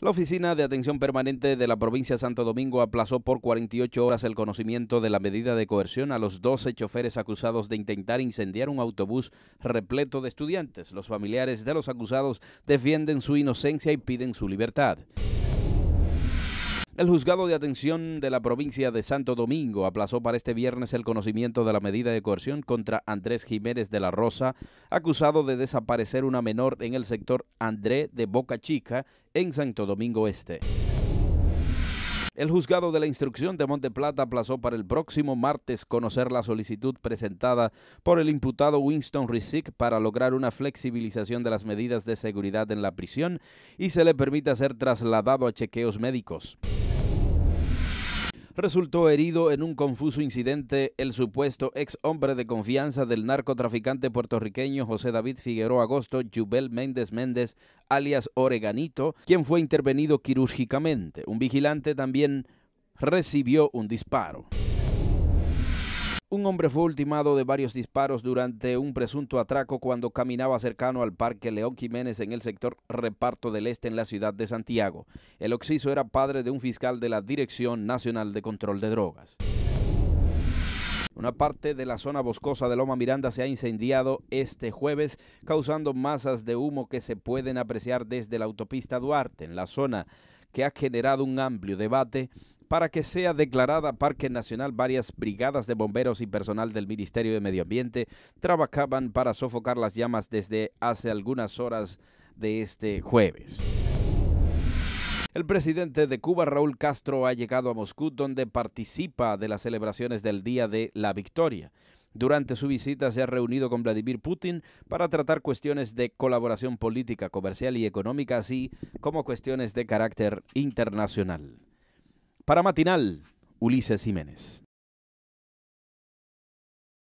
La Oficina de Atención Permanente de la provincia de Santo Domingo aplazó por 48 horas el conocimiento de la medida de coerción a los 12 choferes acusados de intentar incendiar un autobús repleto de estudiantes. Los familiares de los acusados defienden su inocencia y piden su libertad. El juzgado de atención de la provincia de Santo Domingo aplazó para este viernes el conocimiento de la medida de coerción contra Andrés Jiménez de la Rosa, acusado de desaparecer una menor en el sector André de Boca Chica, en Santo Domingo Este. El juzgado de la instrucción de Monte Plata aplazó para el próximo martes conocer la solicitud presentada por el imputado Winston Rizik para lograr una flexibilización de las medidas de seguridad en la prisión y se le permita ser trasladado a chequeos médicos. Resultó herido en un confuso incidente el supuesto ex hombre de confianza del narcotraficante puertorriqueño José David Figueroa Agosto, Jubel Méndez Méndez, alias Oreganito, quien fue intervenido quirúrgicamente. Un vigilante también recibió un disparo. Un hombre fue ultimado de varios disparos durante un presunto atraco cuando caminaba cercano al Parque León Jiménez en el sector Reparto del Este en la ciudad de Santiago. El oxiso era padre de un fiscal de la Dirección Nacional de Control de Drogas. Una parte de la zona boscosa de Loma Miranda se ha incendiado este jueves, causando masas de humo que se pueden apreciar desde la autopista Duarte en la zona que ha generado un amplio debate para que sea declarada Parque Nacional. Varias brigadas de bomberos y personal del Ministerio de Medio Ambiente trabajaban para sofocar las llamas desde hace algunas horas de este jueves. El presidente de Cuba, Raúl Castro, ha llegado a Moscú, donde participa de las celebraciones del Día de la Victoria. Durante su visita se ha reunido con Vladimir Putin para tratar cuestiones de colaboración política, comercial y económica, así como cuestiones de carácter internacional. Para Matinal, Ulises Jiménez.